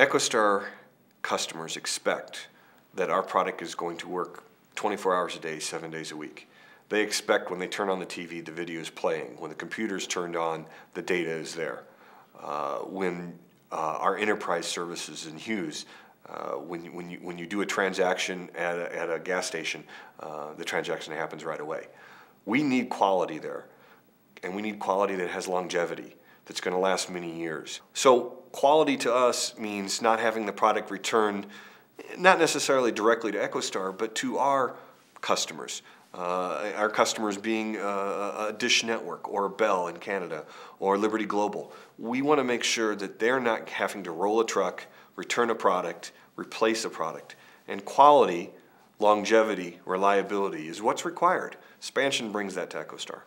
EchoStar customers expect that our product is going to work 24 hours a day, seven days a week. They expect when they turn on the TV, the video is playing. When the computer is turned on, the data is there. Uh, when uh, our enterprise services in Hughes, uh, when, you, when, you, when you do a transaction at a, at a gas station, uh, the transaction happens right away. We need quality there, and we need quality that has longevity that's going to last many years. So quality to us means not having the product returned, not necessarily directly to EchoStar, but to our customers. Uh, our customers being uh, a Dish Network or Bell in Canada or Liberty Global. We want to make sure that they're not having to roll a truck, return a product, replace a product. And quality, longevity, reliability is what's required. Expansion brings that to EchoStar.